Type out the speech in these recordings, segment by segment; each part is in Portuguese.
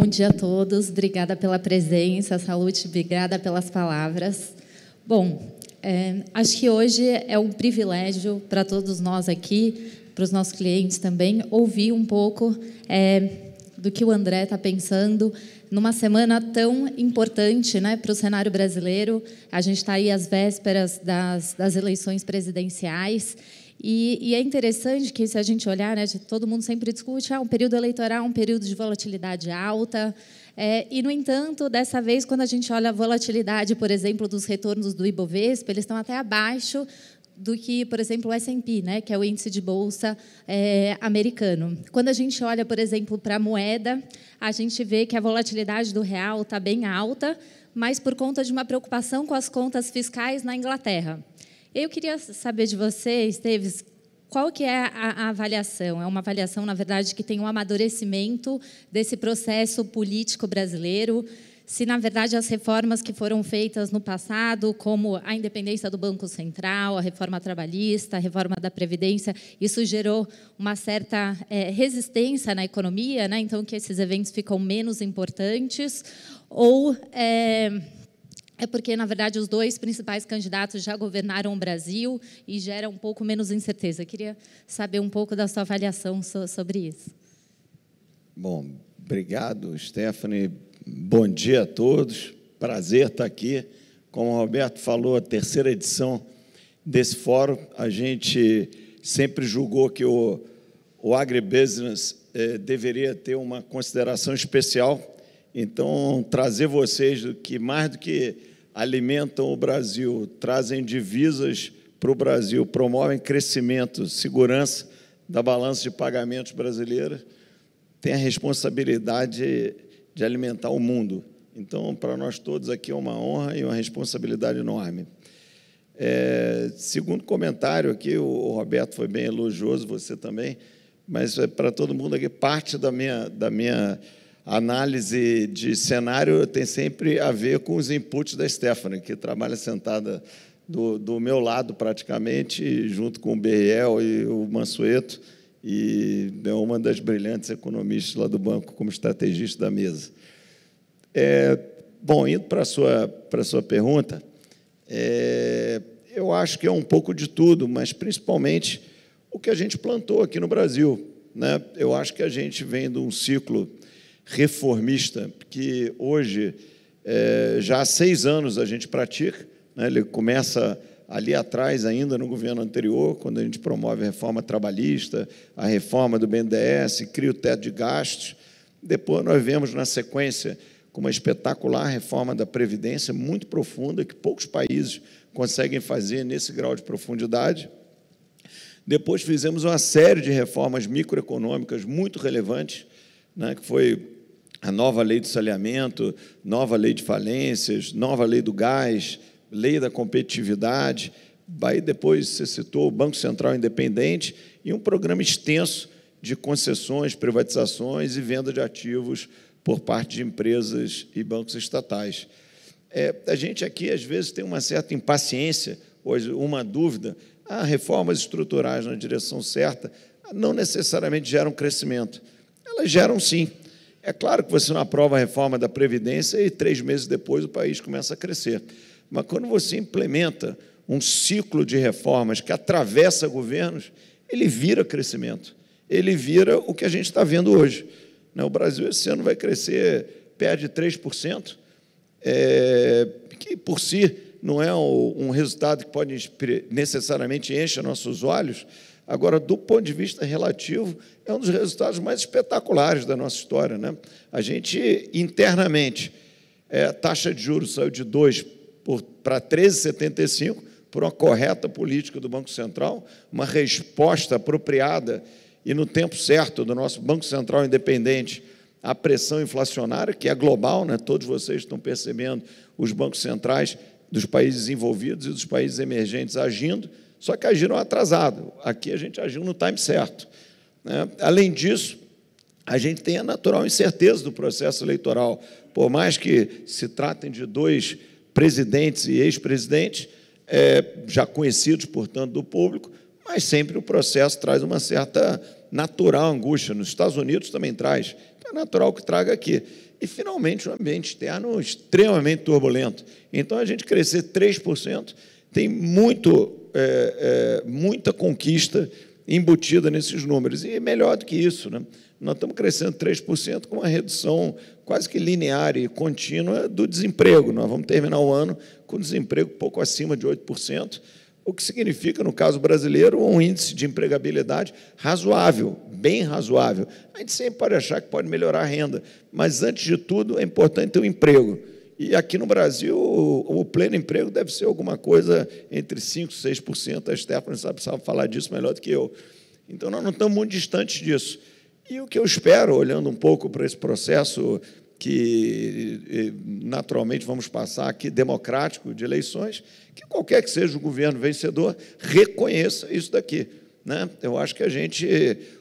bom dia a todos. Obrigada pela presença, saúde, obrigada pelas palavras. Bom, é, acho que hoje é um privilégio para todos nós aqui, para os nossos clientes também, ouvir um pouco é, do que o André está pensando numa semana tão importante né, para o cenário brasileiro. A gente está aí às vésperas das, das eleições presidenciais e, e, é interessante que, se a gente olhar, né, todo mundo sempre discute ah, um período eleitoral, um período de volatilidade alta. É, e, no entanto, dessa vez, quando a gente olha a volatilidade, por exemplo, dos retornos do Ibovespa, eles estão até abaixo do que, por exemplo, o S&P, né, que é o índice de bolsa é, americano. Quando a gente olha, por exemplo, para a moeda, a gente vê que a volatilidade do real está bem alta, mas por conta de uma preocupação com as contas fiscais na Inglaterra. Eu queria saber de você, Esteves, qual que é a, a, avaliação? É uma avaliação, na verdade, que tem um amadurecimento desse processo político brasileiro. Se, na verdade, as reformas que foram feitas no passado, como a independência do Banco Central, a reforma trabalhista, a reforma da Previdência, isso gerou uma certa é, resistência na economia, né? então que esses eventos ficam menos importantes, ou é, é porque, na verdade, os dois principais candidatos já governaram o Brasil e gera um pouco menos incerteza. Eu queria saber um pouco da sua avaliação sobre isso. Bom, obrigado, Stephanie. Bom dia a todos. Prazer estar aqui. Como o Roberto falou, a terceira edição desse fórum. A gente sempre julgou que o, o agribusiness eh, deveria ter uma consideração especial então, trazer vocês que mais do que alimentam o Brasil, trazem divisas para o Brasil, promovem crescimento, segurança da balança de pagamentos brasileira, tem a responsabilidade de alimentar o mundo. Então, para nós todos aqui é uma honra e uma responsabilidade enorme. É, segundo comentário aqui, o Roberto foi bem elogioso, você também, mas é para todo mundo aqui, parte da minha, da minha análise de cenário tem sempre a ver com os inputs da Stephanie, que trabalha sentada do, do meu lado praticamente, junto com o Berriel e o Mansueto, e é uma das brilhantes economistas lá do banco como estrategista da mesa. É, bom, indo para a sua, para a sua pergunta, é, eu acho que é um pouco de tudo, mas principalmente o que a gente plantou aqui no Brasil. Né? Eu acho que a gente vem de um ciclo reformista, que hoje, é, já há seis anos, a gente pratica. Né? Ele começa ali atrás, ainda no governo anterior, quando a gente promove a reforma trabalhista, a reforma do BNDES, cria o teto de gastos. Depois nós vemos na sequência com uma espetacular reforma da Previdência, muito profunda, que poucos países conseguem fazer nesse grau de profundidade. Depois fizemos uma série de reformas microeconômicas muito relevantes, né, que foi a nova lei de saneamento, nova lei de falências, nova lei do gás, lei da competitividade. Aí depois você citou o Banco Central Independente e um programa extenso de concessões, privatizações e venda de ativos por parte de empresas e bancos estatais. É, a gente aqui, às vezes, tem uma certa impaciência, hoje uma dúvida. Ah, reformas estruturais na direção certa não necessariamente geram crescimento. Elas geram, sim, é claro que você não aprova a reforma da Previdência e três meses depois o país começa a crescer. Mas quando você implementa um ciclo de reformas que atravessa governos, ele vira crescimento. Ele vira o que a gente está vendo hoje. Né, o Brasil esse ano vai crescer, perde 3%, é, que por si não é um resultado que pode necessariamente encher nossos olhos, Agora, do ponto de vista relativo, é um dos resultados mais espetaculares da nossa história. Né? A gente, internamente, é, a taxa de juros saiu de 2 para 13,75 por uma correta política do Banco Central, uma resposta apropriada e no tempo certo do nosso Banco Central independente à pressão inflacionária, que é global, né? todos vocês estão percebendo os bancos centrais dos países envolvidos e dos países emergentes agindo só que agiram atrasado. Aqui a gente agiu no time certo. Né? Além disso, a gente tem a natural incerteza do processo eleitoral. Por mais que se tratem de dois presidentes e ex-presidentes, é, já conhecidos, portanto, do público, mas sempre o processo traz uma certa natural angústia. Nos Estados Unidos também traz. Então é natural que traga aqui. E, finalmente, o um ambiente externo é extremamente turbulento. Então, a gente crescer 3% tem muito é, é, muita conquista embutida nesses números. E melhor do que isso, né? nós estamos crescendo 3% com uma redução quase que linear e contínua do desemprego. Nós vamos terminar o ano com desemprego pouco acima de 8%, o que significa, no caso brasileiro, um índice de empregabilidade razoável, bem razoável. A gente sempre pode achar que pode melhorar a renda, mas, antes de tudo, é importante ter um emprego. E aqui no Brasil, o, pleno emprego deve ser alguma coisa entre 5% e 6%. A Stephanie sabe, sabe falar disso melhor do que eu. Então, nós não estamos muito distantes disso. E o que eu espero, olhando um pouco para esse processo que naturalmente vamos passar aqui, democrático de eleições, que qualquer que seja o governo vencedor reconheça isso daqui. Né? Eu acho que a gente,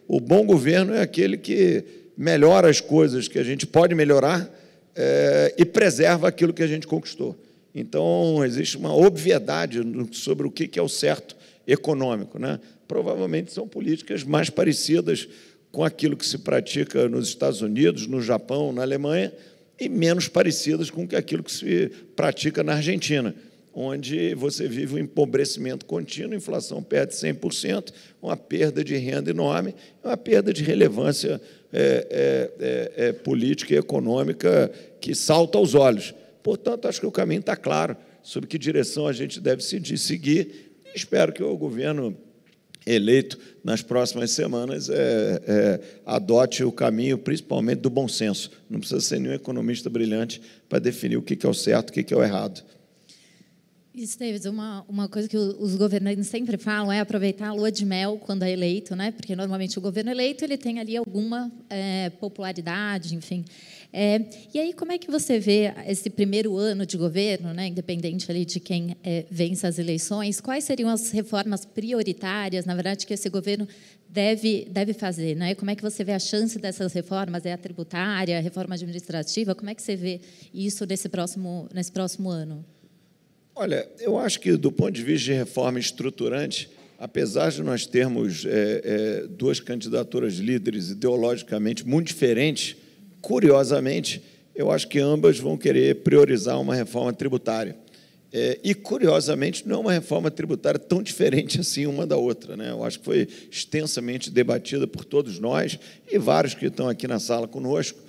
o bom governo é aquele que melhora as coisas que a gente pode melhorar é, e preserva aquilo que a gente conquistou. Então, existe uma obviedade sobre o que é o certo econômico. Né? Provavelmente são políticas mais parecidas com aquilo que se pratica nos Estados Unidos, no Japão, na Alemanha, e menos parecidas com aquilo que se pratica na Argentina onde você vive um empobrecimento contínuo, a inflação perde 100%, uma perda de renda enorme, uma perda de relevância é, é, é, é, política e econômica que salta aos olhos. Portanto, acho que o caminho está claro sobre que direção a gente deve seguir e espero que o governo eleito nas próximas semanas é, é, adote o caminho, principalmente do bom senso. Não precisa ser nenhum economista brilhante para definir o que é o certo, e o que é o errado. Esteves, uma, uma coisa que os governantes sempre falam é aproveitar a lua de mel quando é eleito, né? porque normalmente o governo eleito ele tem ali alguma é, popularidade, enfim. É, e aí, como é que você vê esse primeiro ano de governo, né? independente ali de quem é, vence as eleições, quais seriam as reformas prioritárias, na verdade, que esse governo deve, deve fazer? Né? Como é que você vê a chance dessas reformas? É a tributária, a reforma administrativa? Como é que você vê isso nesse próximo, nesse próximo ano? Olha, eu acho que do ponto de vista de reforma estruturante, apesar de nós termos é, é, duas candidaturas líderes ideologicamente muito diferentes, curiosamente, eu acho que ambas vão querer priorizar uma reforma tributária. É, e, curiosamente, não é uma reforma tributária tão diferente assim uma da outra. Né? Eu acho que foi extensamente debatida por todos nós e vários que estão aqui na sala conosco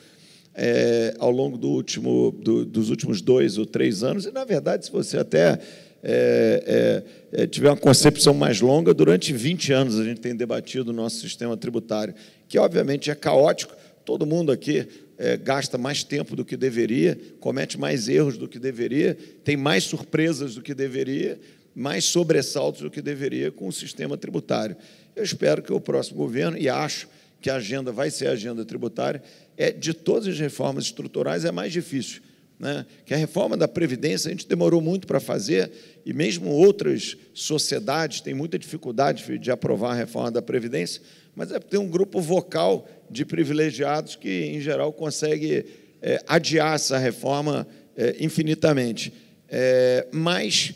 é, ao longo do último, do, dos últimos dois ou três anos, e, na verdade, se você até é, é, é tiver uma concepção mais longa, durante 20 anos a gente tem debatido o nosso sistema tributário, que, obviamente, é caótico, todo mundo aqui é, gasta mais tempo do que deveria, comete mais erros do que deveria, tem mais surpresas do que deveria, mais sobressaltos do que deveria com o sistema tributário. Eu espero que o próximo governo, e acho que a agenda vai ser a agenda tributária, é de todas as reformas estruturais é mais difícil. Né? Que a reforma da Previdência a gente demorou muito para fazer, e mesmo outras sociedades têm muita dificuldade de aprovar a reforma da Previdência, mas é tem um grupo vocal de privilegiados que, em geral, consegue é, adiar essa reforma é, infinitamente. É, mas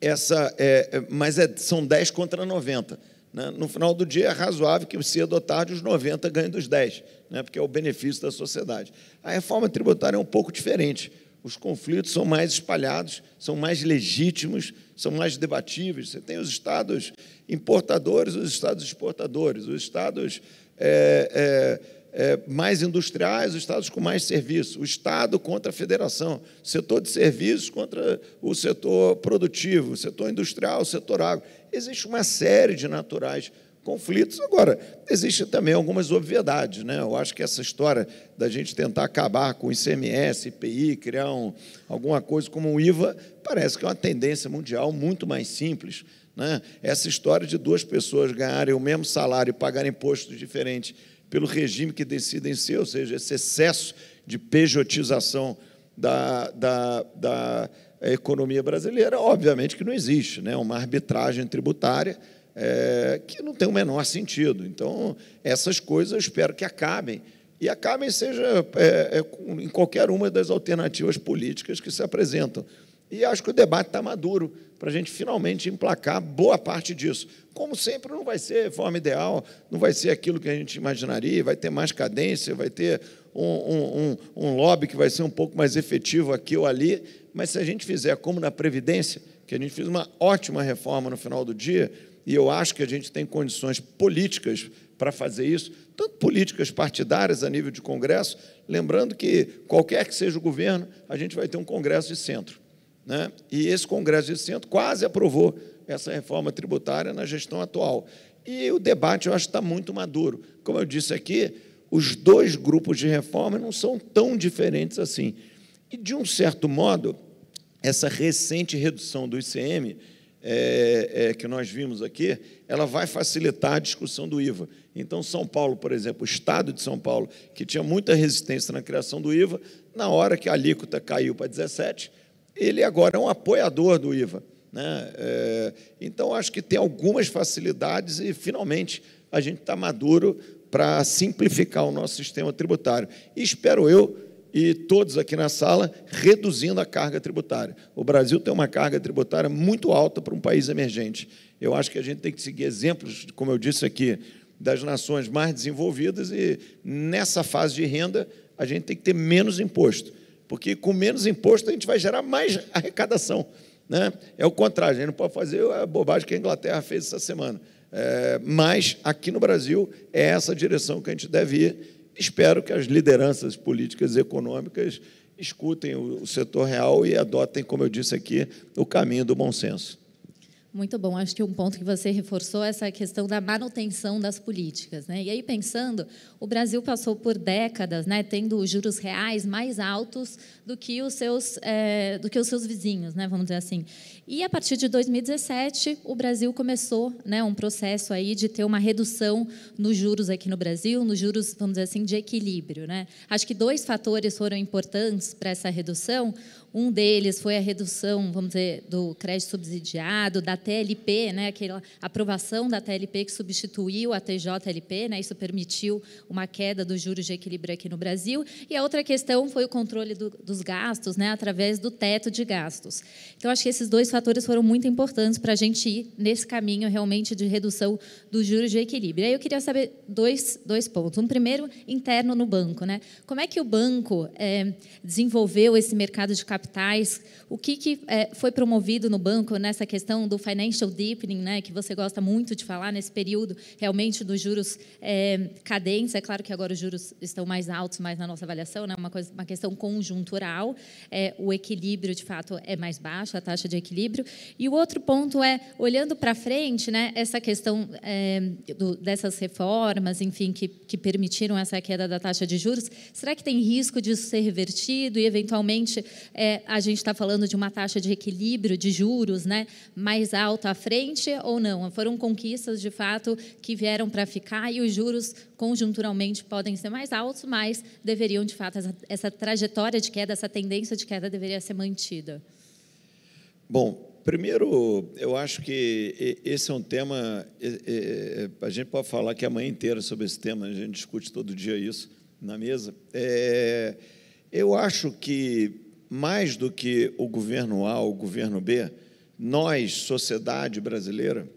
essa, é, é mas é, são 10 contra 90. Né? No final do dia, é razoável que, você adotar de os 90 ganhe dos 10, né? porque é o benefício da sociedade. A reforma tributária é um pouco diferente. Os conflitos são mais espalhados, são mais legítimos, são mais debatíveis. Você tem os estados importadores, os estados exportadores, os estados é, é, é, mais industriais, os estados com mais serviço, o Estado contra a federação, setor de serviços contra o setor produtivo, setor industrial, setor agro existe uma série de naturais conflitos. Agora, existem também algumas obviedades. Né? Eu acho que essa história da gente tentar acabar com o ICMS, IPI, criar um, alguma coisa como o IVA, parece que é uma tendência mundial muito mais simples. Né? Essa história de duas pessoas ganharem o mesmo salário e pagarem impostos diferentes pelo regime que decidem ser, ou seja, esse excesso de pejotização da, da, da a economia brasileira, obviamente que não existe, né? uma arbitragem tributária é, que não tem o menor sentido. Então, essas coisas eu espero que acabem, e acabem seja é, é, em qualquer uma das alternativas políticas que se apresentam. E acho que o debate está maduro para a gente finalmente emplacar boa parte disso. Como sempre, não vai ser forma ideal, não vai ser aquilo que a gente imaginaria, vai ter mais cadência, vai ter um, um, um, um lobby que vai ser um pouco mais efetivo aqui ou ali, mas se a gente fizer como na Previdência, que a gente fez uma ótima reforma no final do dia, e eu acho que a gente tem condições políticas para fazer isso, tanto políticas partidárias a nível de Congresso, lembrando que qualquer que seja o governo, a gente vai ter um Congresso de centro. Né? E esse Congresso de centro quase aprovou essa reforma tributária na gestão atual. E o debate, eu acho, está muito maduro. Como eu disse aqui, os dois grupos de reforma não são tão diferentes assim. E, de um certo modo, essa recente redução do ICM é, é, que nós vimos aqui, ela vai facilitar a discussão do IVA. Então, São Paulo, por exemplo, o Estado de São Paulo, que tinha muita resistência na criação do IVA, na hora que a alíquota caiu para 17, ele agora é um apoiador do IVA. Né? É, então, acho que tem algumas facilidades e, finalmente, a gente está maduro para simplificar o nosso sistema tributário. E espero eu e todos aqui na sala reduzindo a carga tributária. O Brasil tem uma carga tributária muito alta para um país emergente. Eu acho que a gente tem que seguir exemplos, como eu disse aqui, das nações mais desenvolvidas e nessa fase de renda a gente tem que ter menos imposto, porque com menos imposto a gente vai gerar mais arrecadação. Né? É o contrário, a gente não pode fazer a bobagem que a Inglaterra fez essa semana. É, mas aqui no Brasil é essa direção que a gente deve ir espero que as lideranças políticas e econômicas escutem o, o setor real e adotem, como eu disse aqui, o caminho do bom senso. Muito bom. Acho que um ponto que você reforçou é essa questão da manutenção das políticas. Né? E aí, pensando, o Brasil passou por décadas né, tendo juros reais mais altos do que os seus, é, do que os seus vizinhos, né, vamos dizer assim. E, a partir de 2017, o Brasil começou né, um processo aí de ter uma redução nos juros aqui no Brasil, nos juros, vamos dizer assim, de equilíbrio. Né? Acho que dois fatores foram importantes para essa redução. Um deles foi a redução, vamos dizer, do crédito subsidiado, da TLP, né, aquela aprovação da TLP que substituiu a TJLP, né, isso permitiu uma queda dos juros de equilíbrio aqui no Brasil. E a outra questão foi o controle do, dos gastos, né, através do teto de gastos. Então, acho que esses dois fatores foram muito importantes para a gente ir nesse caminho realmente de redução dos juros de equilíbrio. E aí eu queria saber dois, dois pontos. Um primeiro, interno no banco. Né? Como é que o banco é, desenvolveu esse mercado de capital? capitais, o que, que é, foi promovido no banco nessa questão do financial deepening, né, que você gosta muito de falar nesse período, realmente dos juros é, cadentes. É claro que agora os juros estão mais altos, mas na nossa avaliação, né, uma, uma questão conjuntural, é, o equilíbrio de fato é mais baixo, a taxa de equilíbrio. E o outro ponto é, olhando para frente, né, essa questão é, do, dessas reformas, enfim, que, que permitiram essa queda da taxa de juros, será que tem risco disso ser revertido e eventualmente é, a gente está falando de uma taxa de equilíbrio de juros né, mais alta à frente ou não? Foram conquistas, de fato, que vieram para ficar e os juros conjunturalmente podem ser mais altos, mas deveriam, de fato, essa, essa trajetória de queda, essa tendência de queda deveria ser mantida. Bom, primeiro, eu acho que esse é um tema. A gente pode falar que é a manhã inteira sobre esse tema, a gente discute todo dia isso na mesa. É, eu acho que mais do que o governo A ou o governo B, nós, sociedade brasileira,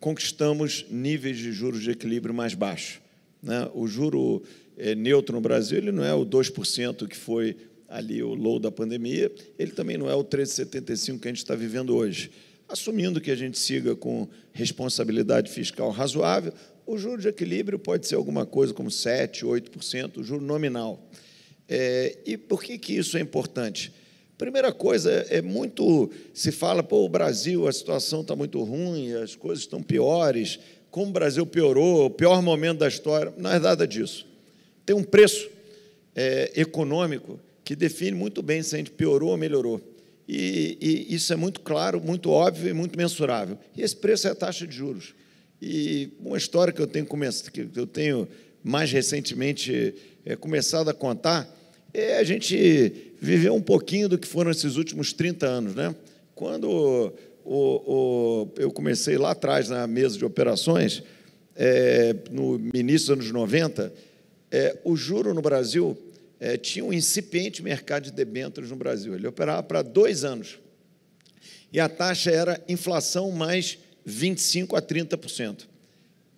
conquistamos níveis de juros de equilíbrio mais baixos. Né? O juro é, neutro no Brasil ele não é o 2% que foi ali o low da pandemia, ele também não é o 13,75 que a gente está vivendo hoje. Assumindo que a gente siga com responsabilidade fiscal razoável, o juro de equilíbrio pode ser alguma coisa como 7%, 8%, o juro nominal. É, e por que, que isso é importante? Primeira coisa, é muito. Se fala, pô, o Brasil, a situação está muito ruim, as coisas estão piores, como o Brasil piorou, o pior momento da história. Não é nada disso. Tem um preço é, econômico que define muito bem se a gente piorou ou melhorou. E, e isso é muito claro, muito óbvio e muito mensurável. E esse preço é a taxa de juros. E uma história que eu tenho, que eu tenho mais recentemente é, começado a contar é, a gente viveu um pouquinho do que foram esses últimos 30 anos, né? Quando o, o, eu comecei lá atrás na mesa de operações, é, no início dos anos 90, é, o juro no Brasil é, tinha um incipiente mercado de debêntures no Brasil. Ele operava para dois anos. E a taxa era inflação mais 25% a 30%.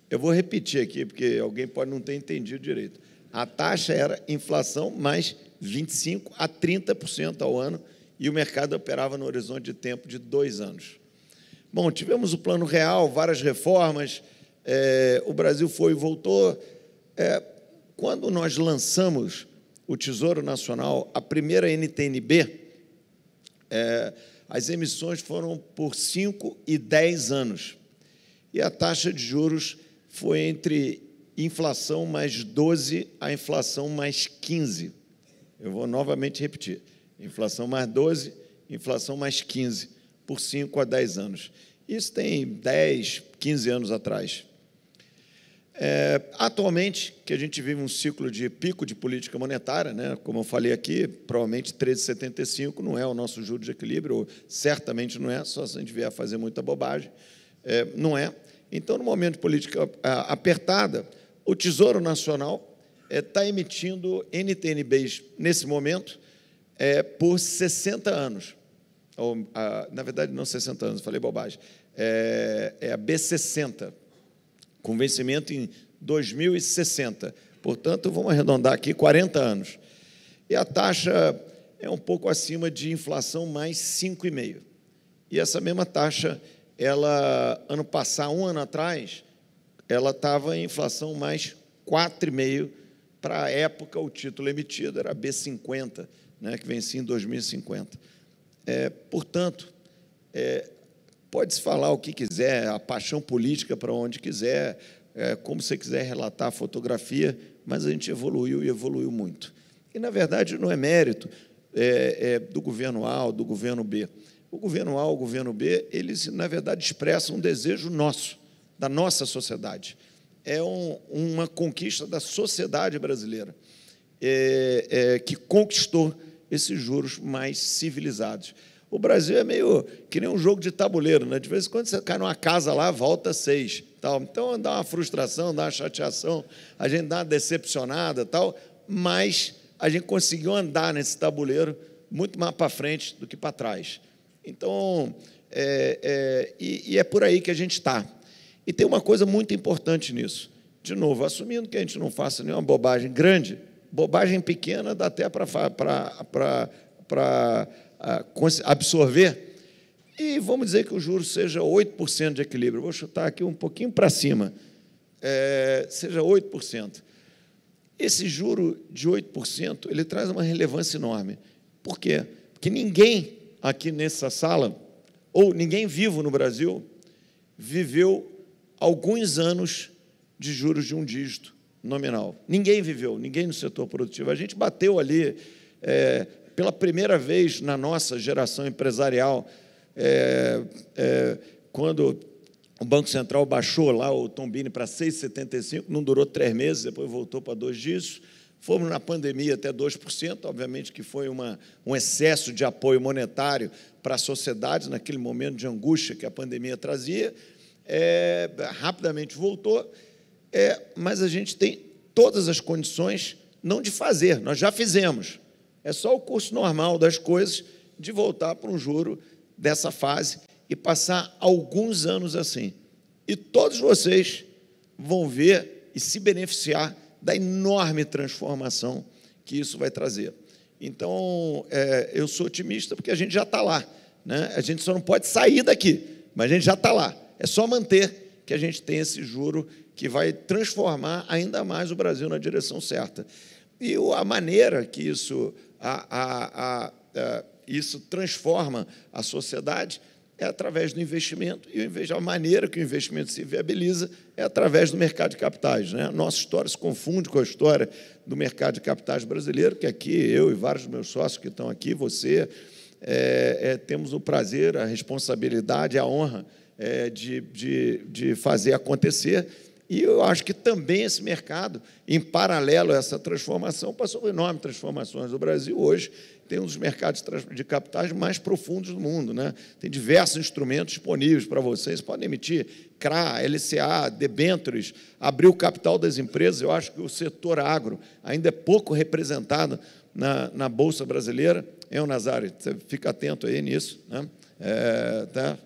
Eu vou repetir aqui, porque alguém pode não ter entendido direito. A taxa era inflação mais 25% a 30% ao ano e o mercado operava no horizonte de tempo de dois anos. Bom, tivemos o Plano Real, várias reformas, é, o Brasil foi e voltou. É, quando nós lançamos o Tesouro Nacional, a primeira NTNB, é, as emissões foram por 5 e 10 anos. E a taxa de juros foi entre inflação mais 12 a inflação mais 15. Eu vou novamente repetir. Inflação mais 12, inflação mais 15, por 5 a 10 anos. Isso tem 10, 15 anos atrás. É, atualmente, que a gente vive um ciclo de pico de política monetária, né? como eu falei aqui, provavelmente 13,75 não é o nosso juro de equilíbrio, ou certamente não é, só se a gente vier a fazer muita bobagem, é, não é. Então, no momento de política apertada, o Tesouro Nacional está eh, é, emitindo NTNBs nesse momento é, por 60 anos. Ou, a, na verdade, não 60 anos, falei bobagem. É, é a B60, com vencimento em 2060. Portanto, vamos arredondar aqui 40 anos. E a taxa é um pouco acima de inflação mais 5,5. E essa mesma taxa, ela ano passado, um ano atrás, ela estava em inflação mais 4,5%. Para a época, o título emitido era B50, né, que vencia em 2050. É, portanto, é, pode-se falar o que quiser, a paixão política para onde quiser, é, como você quiser relatar a fotografia, mas a gente evoluiu e evoluiu muito. E, na verdade, não é mérito é, é do governo A ou do governo B. O governo A ou o governo B, eles, na verdade, expressam um desejo nosso da nossa sociedade. É um, uma conquista da sociedade brasileira, é, é, que conquistou esses juros mais civilizados. O Brasil é meio que nem um jogo de tabuleiro, né? De vez em quando você cai numa casa lá, volta seis. Tal. Então dá uma frustração, dá uma chateação, a gente dá uma decepcionada, tal, mas a gente conseguiu andar nesse tabuleiro muito mais para frente do que para trás. Então, é, é, e, e é por aí que a gente está. E tem uma coisa muito importante nisso. De novo, assumindo que a gente não faça nenhuma bobagem grande, bobagem pequena dá até para ah, absorver. E vamos dizer que o juro seja 8% de equilíbrio. Vou chutar aqui um pouquinho para cima. É, seja 8%. Esse juro de 8%, ele traz uma relevância enorme. Por quê? Porque ninguém aqui nessa sala, ou ninguém vivo no Brasil, viveu alguns anos de juros de um dígito nominal. Ninguém viveu, ninguém no setor produtivo. A gente bateu ali, é, pela primeira vez na nossa geração empresarial, é, é, quando o Banco Central baixou lá o Tombini para 6,75, não durou três meses, depois voltou para dois dígitos. Fomos na pandemia até 2%, obviamente que foi uma, um excesso de apoio monetário para a sociedade naquele momento de angústia que a pandemia trazia, é, rapidamente voltou, é, mas a gente tem todas as condições, não de fazer, nós já fizemos. É só o curso normal das coisas de voltar para um juro dessa fase e passar alguns anos assim. E todos vocês vão ver e se beneficiar da enorme transformação que isso vai trazer. Então, é, eu sou otimista porque a gente já está lá. Né? A gente só não pode sair daqui, mas a gente já está lá. É só manter que a gente tem esse juro que vai transformar ainda mais o Brasil na direção certa. E a maneira que isso, a, a, a, isso transforma a sociedade é através do investimento, e a maneira que o investimento se viabiliza é através do mercado de capitais. Né? A nossa história se confunde com a história do mercado de capitais brasileiro, que aqui eu e vários meus sócios que estão aqui, você, é, é, temos o prazer, a responsabilidade, a honra é, de, de, de fazer acontecer. E eu acho que também esse mercado, em paralelo a essa transformação, passou por enormes transformações. O Brasil hoje tem um dos mercados de capitais mais profundos do mundo. Né? Tem diversos instrumentos disponíveis para vocês. Podem emitir CRA, LCA, debêntures, abrir o capital das empresas. Eu acho que o setor agro ainda é pouco representado na, na Bolsa Brasileira. É o Nazário, você fica atento aí nisso. Né? É, tá?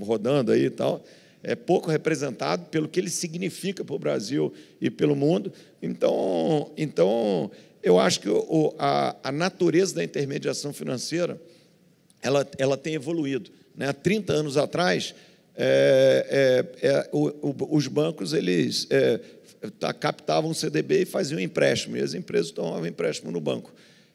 rodando aí e tal, é pouco representado pelo que ele significa para o Brasil e pelo mundo. Então, então eu acho que o, a, a, natureza da intermediação financeira ela, ela tem evoluído. Né? Há 30 anos atrás, é, é, é, o, o, os bancos eles é, tá, captavam o CDB e faziam empréstimo, e as empresas tomavam empréstimo no banco.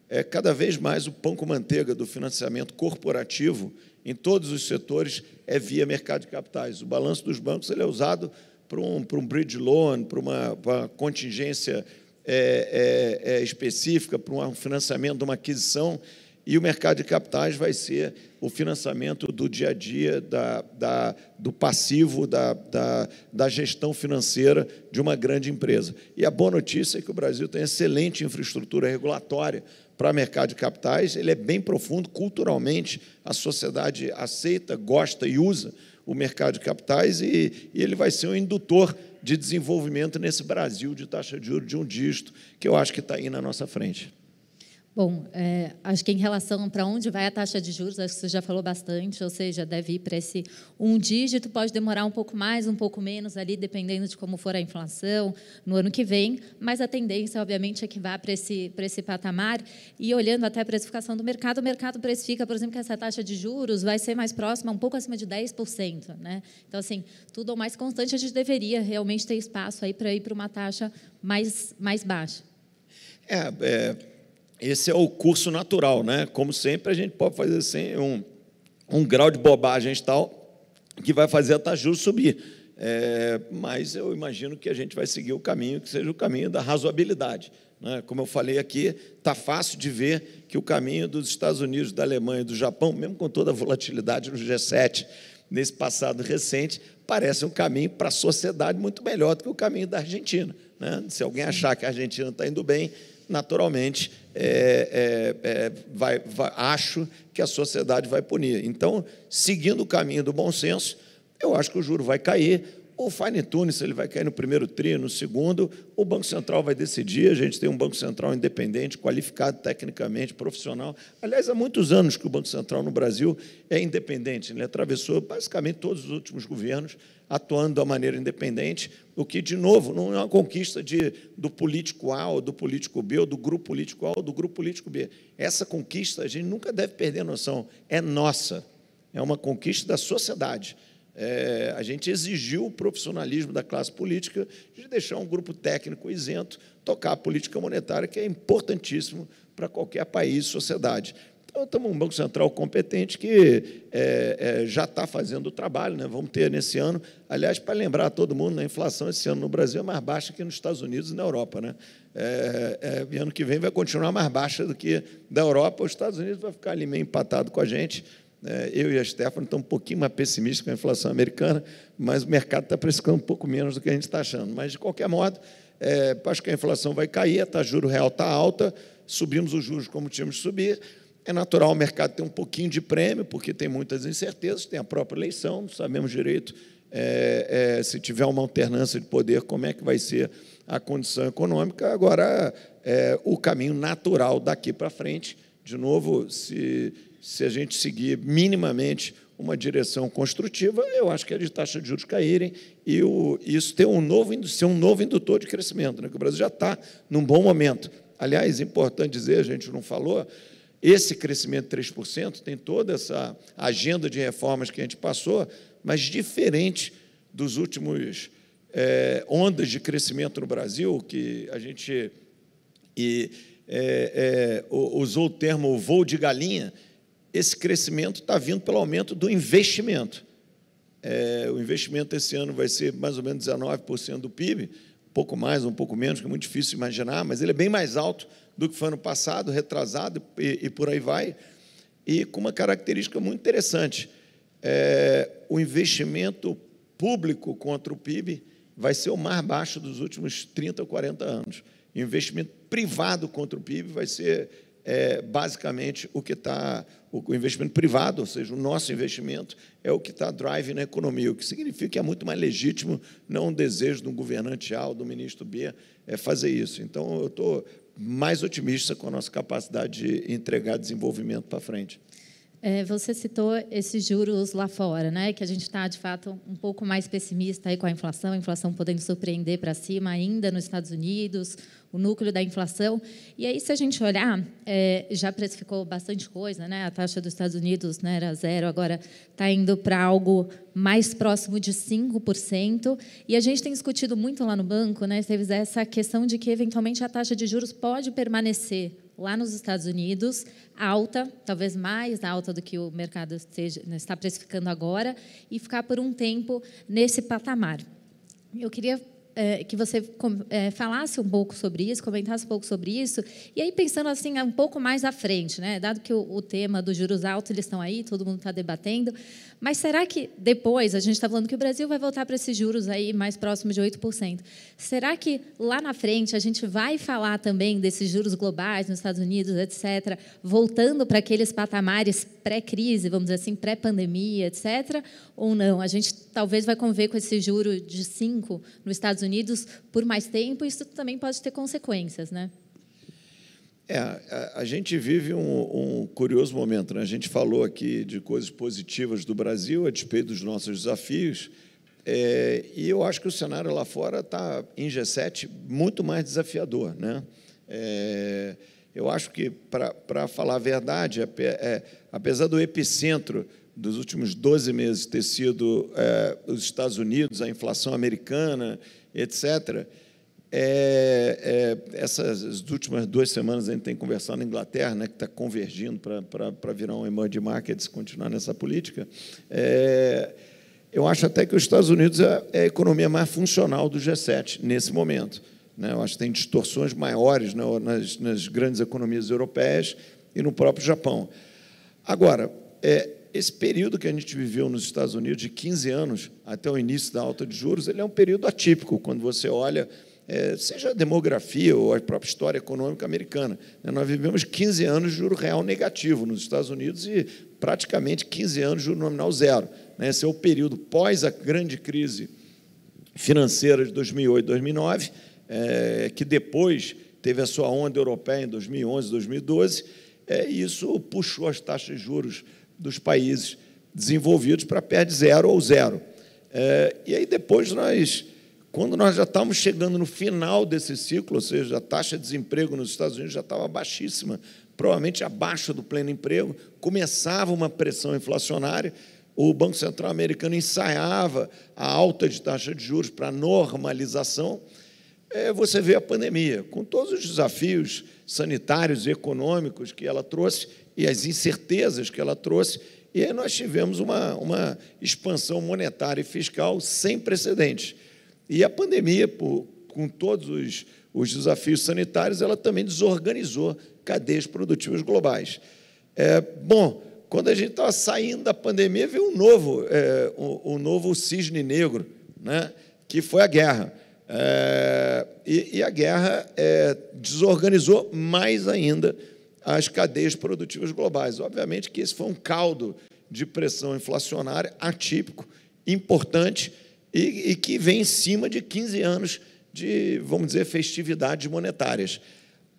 É, cada vez mais o pão com manteiga do financiamento corporativo em todos os setores é via mercado de capitais. O balanço dos bancos ele é usado para um, para um bridge loan, para uma, para uma contingência é, é, é específica, para um financiamento, de uma aquisição, e o mercado de capitais vai ser o financiamento do dia a dia, da, da, do passivo, da, da, da gestão financeira de uma grande empresa. E a boa notícia é que o Brasil tem excelente infraestrutura regulatória para o mercado de capitais, ele é bem profundo. Culturalmente, a sociedade aceita, gosta e usa o mercado de capitais e, e ele vai ser um indutor de desenvolvimento nesse Brasil de taxa de juros de um dígito, que eu acho que está aí na nossa frente. Bom, é, acho que em relação para onde vai a taxa de juros, acho que você já falou bastante, ou seja, deve ir para esse um dígito, pode demorar um pouco mais, um pouco menos ali, dependendo de como for a inflação no ano que vem, mas a tendência, obviamente, é que vá para esse, para esse patamar. E olhando até a precificação do mercado, o mercado precifica, por exemplo, que essa taxa de juros vai ser mais próxima, um pouco acima de 10%. Né? Então, assim, tudo mais constante, a gente deveria realmente ter espaço aí para ir para uma taxa mais, mais baixa. É, é esse é o curso natural, né? Como sempre, a gente pode fazer assim, um, um grau de bobagens tal, que vai fazer a taxa subir. É, mas eu imagino que a gente vai seguir o caminho que seja o caminho da razoabilidade. Né? Como eu falei aqui, está fácil de ver que o caminho dos Estados Unidos, da Alemanha e do Japão, mesmo com toda a volatilidade no G7, nesse passado recente, parece um caminho para a sociedade muito melhor do que o caminho da Argentina. Né? Se alguém achar que a Argentina está indo bem, naturalmente, é, é, é, vai, vai, acho que a sociedade vai punir. Então, seguindo o caminho do bom senso, eu acho que o juro vai cair, o fine tune, se ele vai cair no primeiro tri, no segundo, o Banco Central vai decidir. A gente tem um Banco Central independente, qualificado tecnicamente, profissional. Aliás, há muitos anos que o Banco Central no Brasil é independente. Ele atravessou basicamente todos os últimos governos atuando da maneira independente, o que, de novo, não é uma conquista de, do político A ou do político B, ou do grupo político A ou do grupo político B. Essa conquista, a gente nunca deve perder a noção, é nossa. É uma conquista da sociedade é, a gente exigiu o profissionalismo da classe política de deixar um grupo técnico isento tocar a política monetária, que é importantíssimo para qualquer país, sociedade. Então, estamos um Banco Central competente que é, é, já está fazendo o trabalho, né? vamos ter nesse ano. Aliás, para lembrar a todo mundo, né, a inflação esse ano no Brasil é mais baixa que nos Estados Unidos e na Europa. Né? É, é, e ano que vem vai continuar mais baixa do que da Europa. Os Estados Unidos vai ficar ali meio empatado com a gente, é, eu e a Stefano estamos um pouquinho mais pessimistas com a inflação americana, mas o mercado está precificando um pouco menos do que a gente está achando. Mas, de qualquer modo, é, acho que a inflação vai cair, a tá, juro real está alta, subimos os juros como tínhamos de subir. É natural o mercado ter um pouquinho de prêmio, porque tem muitas incertezas, tem a própria eleição, não sabemos direito é, é, se tiver uma alternância de poder, como é que vai ser a condição econômica. Agora, é, o caminho natural daqui para frente, de novo, se se a gente seguir minimamente uma direção construtiva, eu acho que de taxas de juros caírem e o, isso ter um novo, ser um novo indutor de crescimento, né? que o Brasil já está num bom momento. Aliás, é importante dizer, a gente não falou, esse crescimento de 3% tem toda essa agenda de reformas que a gente passou, mas diferente dos últimos é, ondas de crescimento no Brasil, que a gente e, é, é, usou o termo voo de galinha, esse crescimento está vindo pelo aumento do investimento. É, o investimento esse ano vai ser mais ou menos 19% do PIB, um pouco mais, um pouco menos, que é muito difícil imaginar, mas ele é bem mais alto do que foi no passado, retrasado e, e por aí vai, e com uma característica muito interessante. É, o investimento público contra o PIB vai ser o mais baixo dos últimos 30 ou 40 anos. O investimento privado contra o PIB vai ser é, basicamente o que está o investimento privado, ou seja, o nosso investimento é o que está drive na economia, o que significa que é muito mais legítimo não o desejo do governante A ou do ministro B é fazer isso. Então, eu estou mais otimista com a nossa capacidade de entregar desenvolvimento para frente. É, você citou esses juros lá fora, né? Que a gente está de fato um pouco mais pessimista aí com a inflação, a inflação podendo surpreender para cima ainda nos Estados Unidos, o núcleo da inflação. E aí, se a gente olhar, é, já precificou bastante coisa, né? A taxa dos Estados Unidos né, era zero, agora está indo para algo mais próximo de 5%. E a gente tem discutido muito lá no banco, né, Esteves, essa questão de que, eventualmente, a taxa de juros pode permanecer lá nos Estados Unidos, alta, talvez mais alta do que o mercado esteja, né, está precificando agora, e ficar por um tempo nesse patamar. Eu queria é, que você é, falasse um pouco sobre isso, comentasse um pouco sobre isso, e aí pensando assim um pouco mais à frente, né? Dado que o, o tema dos juros altos eles estão aí, todo mundo está debatendo, mas será que depois, a gente está falando que o Brasil vai voltar para esses juros aí mais próximos de 8%. Será que lá na frente a gente vai falar também desses juros globais nos Estados Unidos, etc., voltando para aqueles patamares pré-crise, vamos dizer assim, pré-pandemia, etc., ou não? A gente talvez vai conviver com esse juro de 5% nos Estados Unidos por mais tempo e isso também pode ter consequências, né? É, a, gente vive um, um curioso momento. Né? A gente falou aqui de coisas positivas do Brasil, a despeito dos nossos desafios, é, e eu acho que o cenário lá fora está, em G7, muito mais desafiador. Né? É, eu acho que, para falar a verdade, é, é, apesar do epicentro dos últimos 12 meses ter sido é, os Estados Unidos, a inflação americana, etc., é, é, essas últimas duas semanas a gente tem conversado na Inglaterra, né, que está convergindo para virar um emerging se continuar nessa política. É, eu acho até que os Estados Unidos é, é a economia mais funcional do G7 nesse momento. Né? Eu acho que tem distorções maiores né, nas, nas, grandes economias europeias e no próprio Japão. Agora, é, esse período que a gente viveu nos Estados Unidos, de 15 anos até o início da alta de juros, ele é um período atípico, quando você olha é, seja a demografia ou a própria história econômica americana. Né? Nós vivemos 15 anos de juro real negativo nos Estados Unidos e praticamente 15 anos de juro nominal zero. Né? Esse é o período pós a grande crise financeira de 2008, 2009, é, que depois teve a sua onda europeia em 2011, 2012, é, e isso puxou as taxas de juros dos países desenvolvidos para perto de zero ou zero. e aí depois nós quando nós já estávamos chegando no final desse ciclo, ou seja, a taxa de desemprego nos Estados Unidos já estava baixíssima, provavelmente abaixo do pleno emprego, começava uma pressão inflacionária, o Banco Central americano ensaiava a alta de taxa de juros para normalização, é, você vê a pandemia, com todos os desafios sanitários e econômicos que ela trouxe e as incertezas que ela trouxe, e aí nós tivemos uma, uma expansão monetária e fiscal sem precedentes. E a pandemia, por, com todos os, os desafios sanitários, ela também desorganizou cadeias produtivas globais. É, bom, quando a gente estava saindo da pandemia, veio um novo, é, um, um, novo cisne negro, né, que foi a guerra. É, e, e, a guerra é, desorganizou mais ainda as cadeias produtivas globais. Obviamente que esse foi um caldo de pressão inflacionária atípico, importante, e, e que vem em cima de 15 anos de, vamos dizer, festividades monetárias.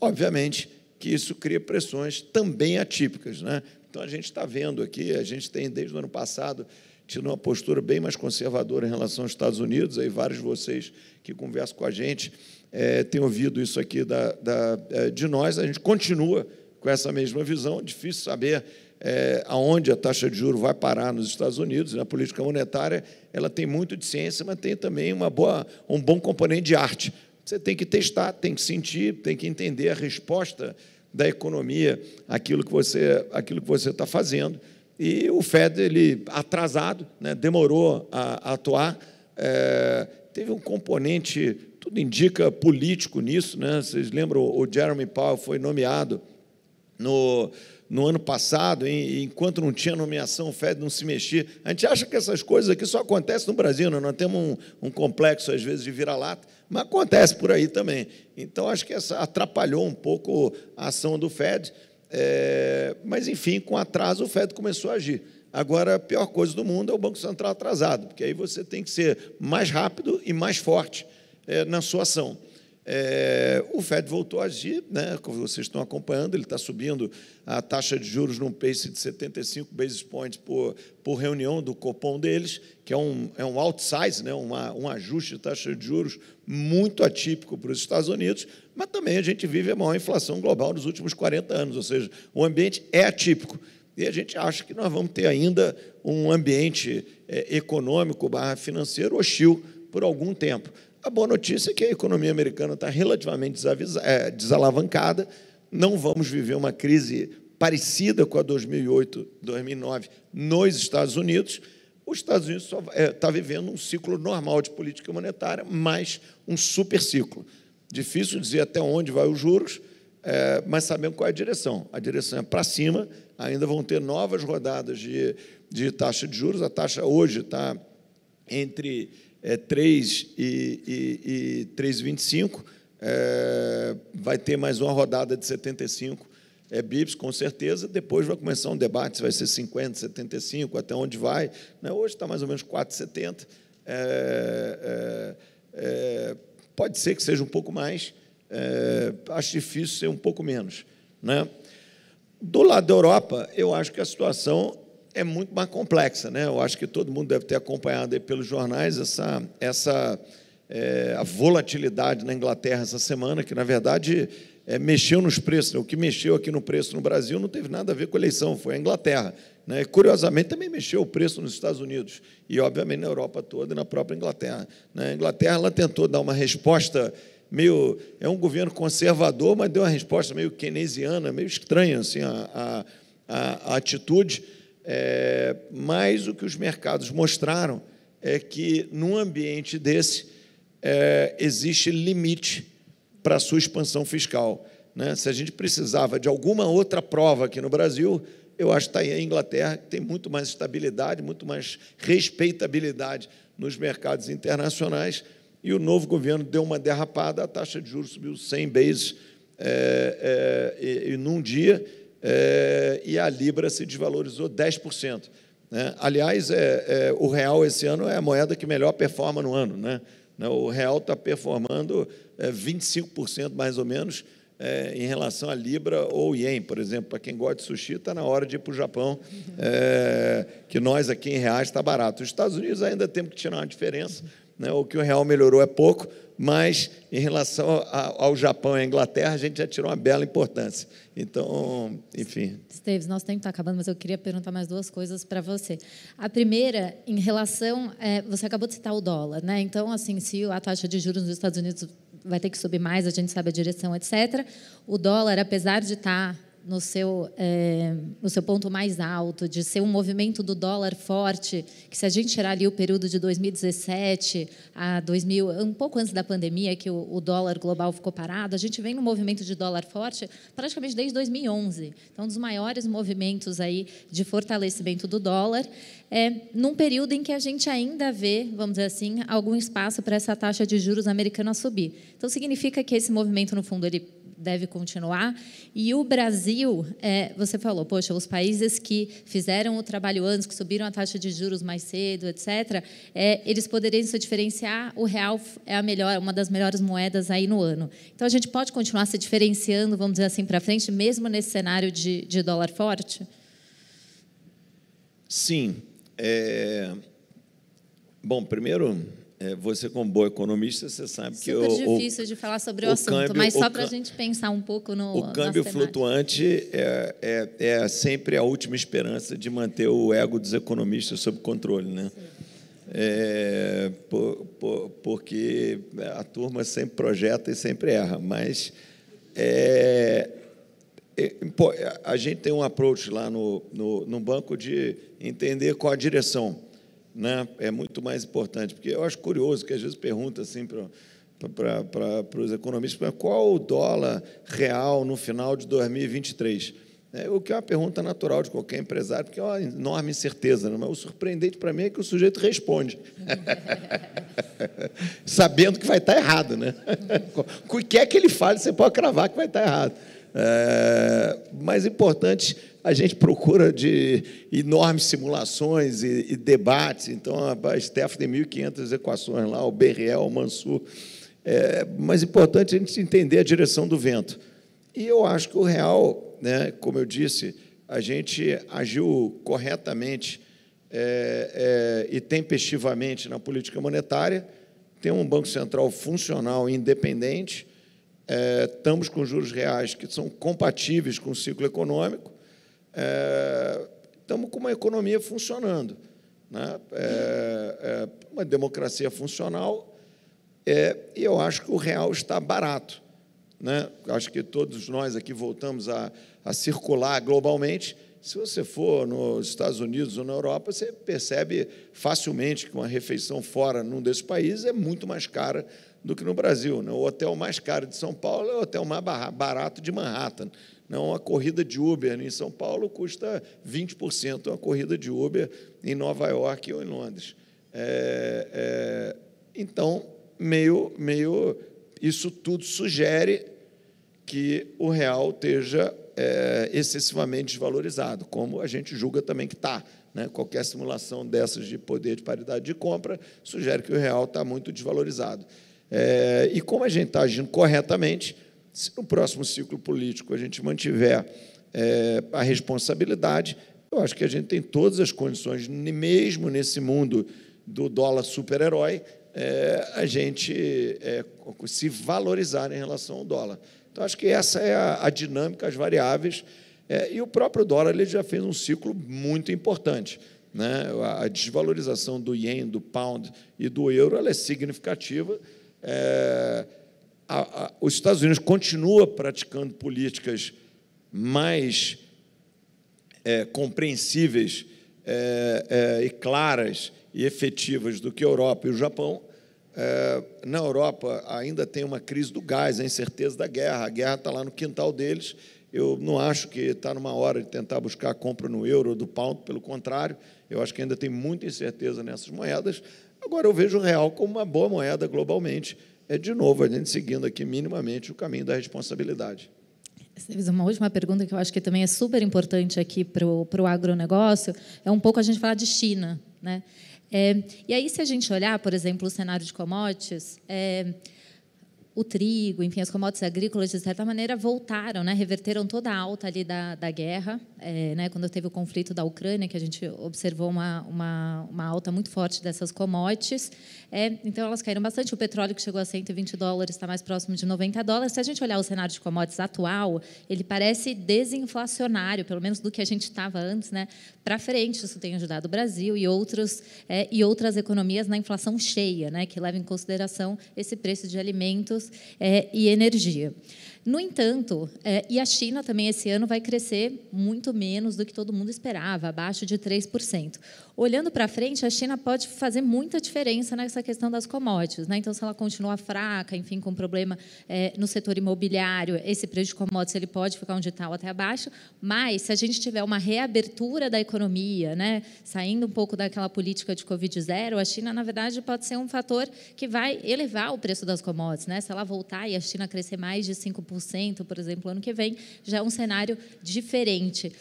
Obviamente que isso cria pressões também atípicas. Né? Então, a gente está vendo aqui, a gente tem desde o ano passado tido uma postura bem mais conservadora em relação aos Estados Unidos, aí vários de vocês que conversam com a gente é, têm ouvido isso aqui da, da, eh, de nós, a gente continua com essa mesma visão, difícil saber é, aonde a taxa de juro vai parar nos Estados Unidos, na política monetária, ela tem muito de ciência, mas tem também uma boa, um bom componente de arte. Você tem que testar, tem que sentir, tem que entender a resposta da economia aquilo que você aquilo que você está fazendo. E o Fed ele atrasado, né, demorou a, a atuar, é, teve um componente tudo indica político nisso, né? Vocês lembram o Jeremy Powell foi nomeado no no ano passado, em, enquanto não tinha nomeação, o Fed não se mexia. A gente acha que essas coisas aqui só acontecem no Brasil, né? nós temos um, um complexo, às vezes, de vira-lata, mas acontece por aí também. Então, acho que essa atrapalhou um pouco a ação do Fed, é, mas, enfim, com atraso, o Fed começou a agir. Agora, a pior coisa do mundo é o Banco Central atrasado, porque aí você tem que ser mais rápido e mais forte é, na sua ação. É, o Fed voltou a agir, né? como vocês estão acompanhando, ele está subindo a taxa de juros num pace de 75 basis points por, por reunião do Copom deles, que é um, é um outsize, né? Uma, um ajuste de taxa de juros muito atípico para os Estados Unidos, mas também a gente vive a maior inflação global nos últimos 40 anos, ou seja, o ambiente é atípico. E a gente acha que nós vamos ter ainda um ambiente é, econômico barra financeiro hostil por algum tempo. A boa notícia é que a economia americana está relativamente é, desalavancada, não vamos viver uma crise parecida com a 2008, 2009 nos Estados Unidos. Os Estados Unidos está é, vivendo um ciclo normal de política monetária, mais um super ciclo. Difícil dizer até onde vai os juros, é, mas sabemos qual é a direção. A direção é para cima, ainda vão ter novas rodadas de, de taxa de juros. A taxa hoje está entre é, 3 e, e, e 3,25. É, vai ter mais uma rodada de 75 é, bips, com certeza. Depois vai começar um debate se vai ser 50, 75, até onde vai. Né? Hoje está mais ou menos 4,70. É, é, é, pode ser que seja um pouco mais, é, acho difícil ser um pouco menos. Né? Do lado da Europa, eu acho que a situação é muito mais complexa, né? Eu acho que todo mundo deve ter acompanhado aí pelos jornais essa, essa é, a volatilidade na Inglaterra essa semana, que na verdade é, mexeu nos preços. Né? O que mexeu aqui no preço no Brasil não teve nada a ver com a eleição, foi a Inglaterra. Né? Curiosamente, também mexeu o preço nos Estados Unidos e, obviamente, na Europa toda e na própria Inglaterra. Né? A Inglaterra ela tentou dar uma resposta meio. É um governo conservador, mas deu uma resposta meio keynesiana, meio estranha assim, a, a, a atitude é, mas o que os mercados mostraram é que, num ambiente desse, é, existe limite para a sua expansão fiscal. Né? Se a gente precisava de alguma outra prova aqui no Brasil, eu acho que está aí a Inglaterra, que tem muito mais estabilidade, muito mais respeitabilidade nos mercados internacionais, e o novo governo deu uma derrapada, a taxa de juros subiu 100 bases é, é, e, e num dia, é, e a libra se desvalorizou 10%. Né? Aliás, é, é, o real esse ano é a moeda que melhor performa no ano. Né? né o real está performando 25% é, mais ou menos é, em relação à libra ou ien, por exemplo. Para quem gosta de sushi, está na hora de ir para o Japão, é, que nós aqui em reais está barato. Os Estados Unidos ainda temos que tirar uma diferença. Né? O que o real melhorou é pouco, mas em relação ao Japão e à Inglaterra, a gente já tirou uma bela importância. Então, enfim. Esteves, nosso tempo está acabando, mas eu queria perguntar mais duas coisas para você. A primeira, em relação. É, você acabou de citar o dólar, né? Então, assim, se a taxa de juros nos Estados Unidos vai ter que subir mais, a gente sabe a direção, etc. O dólar, apesar de estar. Tá no seu, é, no seu ponto mais alto, de ser um movimento do dólar forte, que se a gente tirar ali o período de 2017 a 2000, um pouco antes da pandemia, que o, o dólar global ficou parado, a gente vem no movimento de dólar forte praticamente desde 2011. Então, um dos maiores movimentos aí de fortalecimento do dólar, é, num período em que a gente ainda vê, vamos dizer assim, algum espaço para essa taxa de juros americana subir. Então, significa que esse movimento, no fundo, ele deve continuar. E o Brasil, é, você falou, poxa, os países que fizeram o trabalho antes, que subiram a taxa de juros mais cedo, etc., é, eles poderiam se diferenciar. O real é a melhor, uma das melhores moedas aí no ano. Então, a gente pode continuar se diferenciando, vamos dizer assim, para frente, mesmo nesse cenário de, de dólar forte? Sim. É... Bom, primeiro é, você, como boa economista, você sabe Super que o. Super difícil o, de falar sobre o, o assunto, câmbio, mas só para a gente pensar um pouco no. O câmbio flutuante é, é, é, sempre a última esperança de manter o ego dos economistas sob controle, né? É, por, por, porque a turma sempre projeta e sempre erra, mas é, a gente tem um approach lá no, no, no banco de entender qual a direção né, é muito mais importante. Porque eu acho curioso que às vezes pergunta assim para para os economistas, qual o dólar real no final de 2023? É, o que é uma pergunta natural de qualquer empresário, porque é uma enorme incerteza. Né, mas o surpreendente para mim é que o sujeito responde, sabendo que vai estar tá errado. Né? o que é que ele fala você pode cravar que vai estar tá errado. É, mas importante a gente procura de enormes simulações e, e debates. Então, a Stephanie tem 1.500 equações lá, o BRL, o Mansur. É, mas é importante a gente entender a direção do vento. E eu acho que o real, né, como eu disse, a gente agiu corretamente é, é, e tempestivamente na política monetária, tem um Banco Central funcional e independente, é, estamos com juros reais que são compatíveis com o ciclo econômico, estamos é, com uma economia funcionando. Né? É, é uma democracia funcional, é, e eu acho que o real está barato. Né? Acho que todos nós aqui voltamos a, a circular globalmente. Se você for nos Estados Unidos ou na Europa, você percebe facilmente que uma refeição fora num desses países é muito mais cara do que no Brasil. Né? O hotel mais caro de São Paulo é o hotel mais barato de Manhattan. Não, uma corrida de Uber em São Paulo custa 20% uma corrida de Uber em Nova York ou em Londres. É, é, então, meio, meio, isso tudo sugere que o real esteja é, excessivamente desvalorizado, como a gente julga também que está. Né? Qualquer simulação dessas de poder de paridade de compra sugere que o real está muito desvalorizado. É, e como a gente está agindo corretamente, se no próximo ciclo político a gente mantiver é, a responsabilidade, eu acho que a gente tem todas as condições, mesmo nesse mundo do dólar super-herói, é, a gente é, se valorizar em relação ao dólar. Então, acho que essa é a, a dinâmica, as variáveis. É, e o próprio dólar ele já fez um ciclo muito importante. Né? A desvalorização do ien, do pound e do euro ela é significativa. É, a, a, os Estados Unidos continua praticando políticas mais é, compreensíveis é, é, e claras e efetivas do que a Europa e o Japão. É, na Europa ainda tem uma crise do gás, a incerteza da guerra. A guerra está lá no quintal deles. Eu não acho que está numa hora de tentar buscar a compra no euro ou do pound, pelo contrário, eu acho que ainda tem muita incerteza nessas moedas. Agora, eu vejo o real como uma boa moeda globalmente é, de novo, a gente seguindo aqui minimamente o caminho da responsabilidade. Uma última pergunta que eu acho que também é super importante aqui para o agronegócio é um pouco a gente falar de China. Né? É, e aí, se a gente olhar, por exemplo, o cenário de commodities, é, o trigo, enfim, as commodities agrícolas, de certa maneira, voltaram, né, reverteram toda a alta ali da, da guerra, é, né, quando teve o conflito da Ucrânia, que a gente observou uma, uma, uma alta muito forte dessas commodities. É, então, elas caíram bastante. O petróleo, que chegou a 120 dólares, está mais próximo de 90 dólares. Se a gente olhar o cenário de commodities atual, ele parece desinflacionário, pelo menos do que a gente estava antes, né, para frente. Isso tem ajudado o Brasil e, outros, é, e outras economias na inflação cheia, né, que leva em consideração esse preço de alimentos é, e energia. No entanto, é, e a China também esse ano vai crescer muito menos do que todo mundo esperava, abaixo de 3%. Olhando para frente, a China pode fazer muita diferença nessa questão das commodities. Né? Então, se ela continuar fraca, enfim, com problema é, no setor imobiliário, esse preço de commodities ele pode ficar onde está ou até abaixo, mas se a gente tiver uma reabertura da economia, né, saindo um pouco daquela política de Covid zero, a China, na verdade, pode ser um fator que vai elevar o preço das commodities. Né? Se ela voltar e a China crescer mais de 5%, 5%, por exemplo, ano que vem, já é um cenário diferente.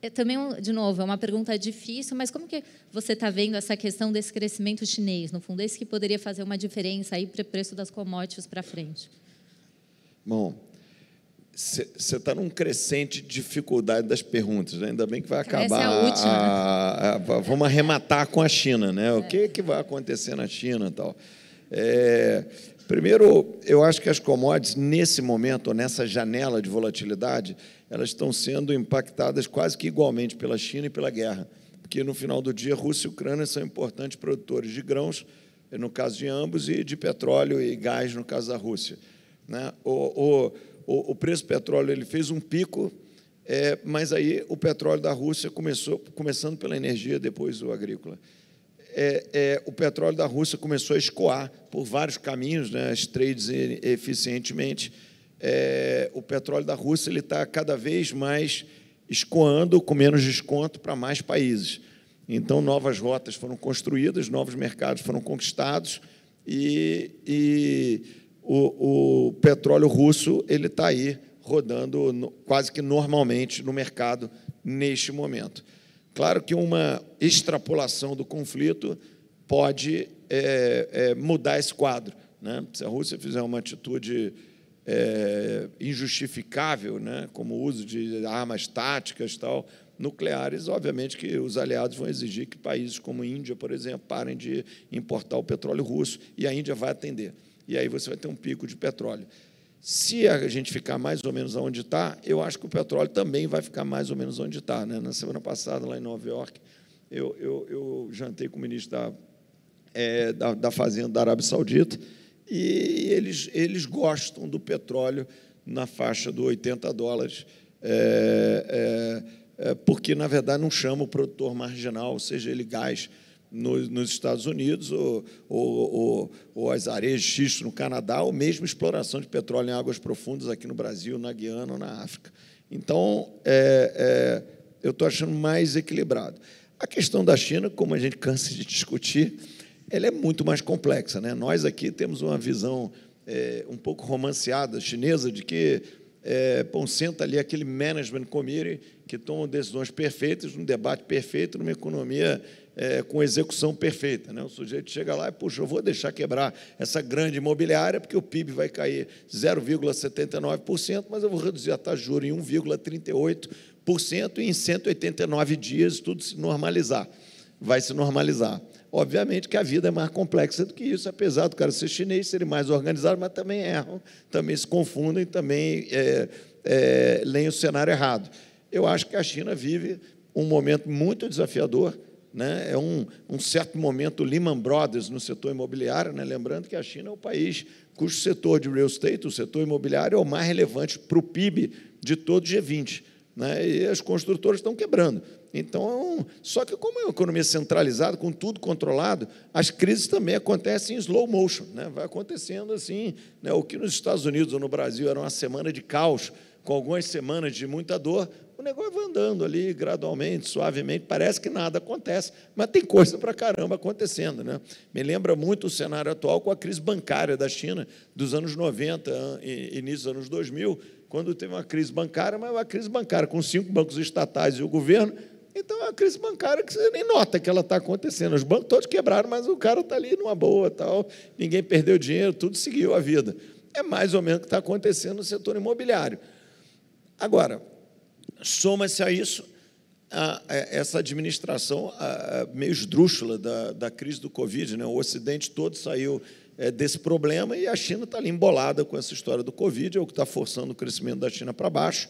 É também, de novo, é uma pergunta difícil, mas como que você está vendo essa questão desse crescimento chinês? No fundo, é isso que poderia fazer uma diferença aí para o preço das commodities para frente. Bom, você está num crescente de dificuldade das perguntas, né? ainda bem que vai acabar. Essa é a última. A, a, a, vamos arrematar com a China, né? O é. que, que vai acontecer na China e tal. É, Primeiro, eu acho que as commodities, nesse momento, nessa janela de volatilidade, elas estão sendo impactadas quase que igualmente pela China e pela guerra, porque no final do dia, Rússia e Ucrânia são importantes produtores de grãos, no caso de ambos, e de petróleo e gás, no caso da Rússia. Né? O, o, o preço do petróleo ele fez um pico, é, mas aí o petróleo da Rússia começou, começando pela energia, depois o agrícola é, é, o petróleo da Rússia começou a escoar por vários caminhos, né, as trades eficientemente. É, o petróleo da Rússia ele está cada vez mais escoando com menos desconto para mais países. Então, novas rotas foram construídas, novos mercados foram conquistados e, e o, o, petróleo russo ele está aí rodando no, quase que normalmente no mercado neste momento. Claro que uma extrapolação do conflito pode é, é, mudar esse quadro. Né? Se a Rússia fizer uma atitude é, injustificável, né? como o uso de armas táticas tal, nucleares, obviamente que os aliados vão exigir que países como a Índia, por exemplo, parem de importar o petróleo russo, e a Índia vai atender. E aí você vai ter um pico de petróleo. Se a gente ficar mais ou menos onde está, eu acho que o petróleo também vai ficar mais ou menos onde está. Né? Na semana passada, lá em Nova York, eu, eu, eu jantei com o ministro da, é, da, da, Fazenda da Arábia Saudita e eles, eles gostam do petróleo na faixa do 80 dólares, é, é, é, porque, na verdade, não chama o produtor marginal, ou seja, ele gás nos, nos Estados Unidos, ou, ou, ou, ou as areias de xisto no Canadá, ou mesmo exploração de petróleo em águas profundas aqui no Brasil, na Guiana ou na África. Então, é, é, eu estou achando mais equilibrado. A questão da China, como a gente cansa de discutir, ela é muito mais complexa. Né? Nós aqui temos uma visão é, um pouco romanceada chinesa de que é, bom, senta ali aquele management committee que tomam decisões perfeitas, num debate perfeito, numa economia é, com execução perfeita. Né? O sujeito chega lá e, puxa, eu vou deixar quebrar essa grande imobiliária, porque o PIB vai cair 0,79%, mas eu vou reduzir a taxa de juros em 1,38% e em 189 dias tudo se normalizar. Vai se normalizar. Obviamente que a vida é mais complexa do que isso, apesar do cara ser chinês, ser mais organizado, mas também erram, também se confundem, também é, é, leem o cenário errado. Eu acho que a China vive um momento muito desafiador, né? é um, um certo momento Lehman Brothers no setor imobiliário, né? lembrando que a China é o país cujo setor de real estate, o setor imobiliário, é o mais relevante para o PIB de todo o G20. Né? E as construtoras estão quebrando. Então, só que como é uma economia centralizada, com tudo controlado, as crises também acontecem em slow motion, né? vai acontecendo assim. Né? O que nos Estados Unidos ou no Brasil era uma semana de caos, com algumas semanas de muita dor, o negócio vai andando ali gradualmente, suavemente, parece que nada acontece, mas tem coisa para caramba acontecendo. Né? Me lembra muito o cenário atual com a crise bancária da China dos anos 90, início dos anos 2000, quando teve uma crise bancária, mas uma crise bancária com cinco bancos estatais e o governo, então é uma crise bancária que você nem nota que ela está acontecendo. Os bancos todos quebraram, mas o cara está ali numa boa, tal, ninguém perdeu dinheiro, tudo seguiu a vida. É mais ou menos o que está acontecendo no setor imobiliário. Agora, soma-se a isso a, a, é, essa administração a, meio esdrúxula da, da crise do Covid. Né? O Ocidente todo saiu é, desse problema e a China está ali embolada com essa história do Covid, é o que está forçando o crescimento da China para baixo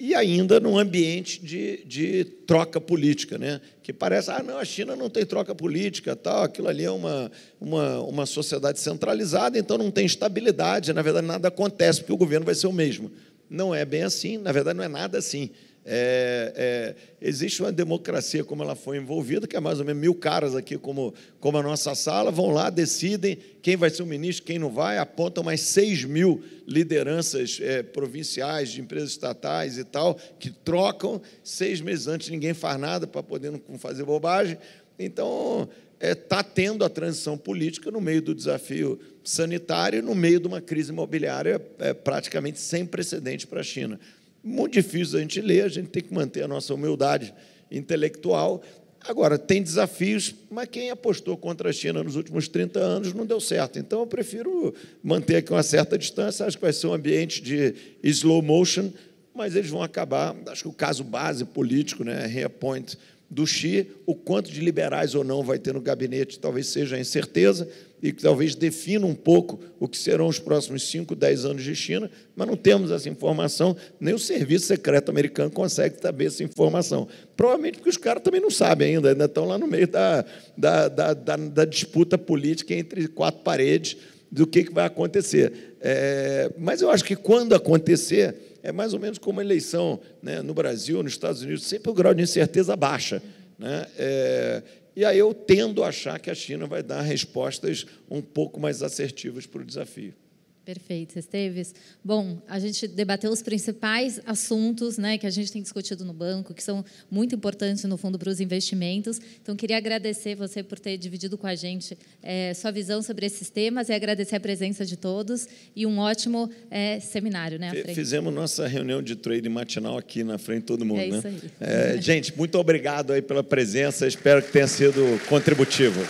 e ainda num ambiente de, de troca política, né? que parece, ah, não, a China não tem troca política, tal, aquilo ali é uma, uma, uma sociedade centralizada, então não tem estabilidade, na verdade nada acontece, porque o governo vai ser o mesmo. Não é bem assim, na verdade não é nada assim. É, é, existe uma democracia como ela foi envolvida, que é mais ou menos mil caras aqui, como, como a nossa sala, vão lá, decidem quem vai ser o ministro, quem não vai, apontam mais 6 mil lideranças é, provinciais, de empresas estatais e tal, que trocam seis meses antes, ninguém faz nada para poder não fazer bobagem. Então, está é, tendo a transição política no meio do desafio sanitário, no meio de uma crise imobiliária é, praticamente sem precedente para a China muito difícil a gente ler, a gente tem que manter a nossa humildade intelectual. Agora, tem desafios, mas quem apostou contra a China nos últimos 30 anos não deu certo. Então, eu prefiro manter aqui uma certa distância. Acho que vai ser um ambiente de slow motion, mas eles vão acabar. Acho que o caso base político, né, reappoint do Xi, o quanto de liberais ou não vai ter no gabinete, talvez seja a incerteza e que talvez defina um pouco o que serão os próximos 5, 10 anos de China, mas não temos essa informação, nem o serviço secreto americano consegue saber essa informação. Provavelmente porque os caras também não sabem ainda, ainda estão lá no meio da, da, da, da, da disputa política entre quatro paredes do que, que vai acontecer. É, mas eu acho que quando acontecer é mais ou menos como a eleição né, no Brasil, nos Estados Unidos, sempre o grau de incerteza baixa. Né? É, e aí eu tendo a achar que a China vai dar respostas um pouco mais assertivas para o desafio. Perfeito, Esteves. Bom, a gente debateu os principais assuntos né, que a gente tem discutido no banco, que são muito importantes no fundo para os investimentos. Então, queria agradecer você por ter dividido com a gente é, sua visão sobre esses temas e agradecer a presença de todos e um ótimo é, seminário. Né, Fizemos nossa reunião de trade matinal aqui na frente de todo mundo. É isso né? aí. É, gente, muito obrigado aí pela presença. Espero que tenha sido contributivo.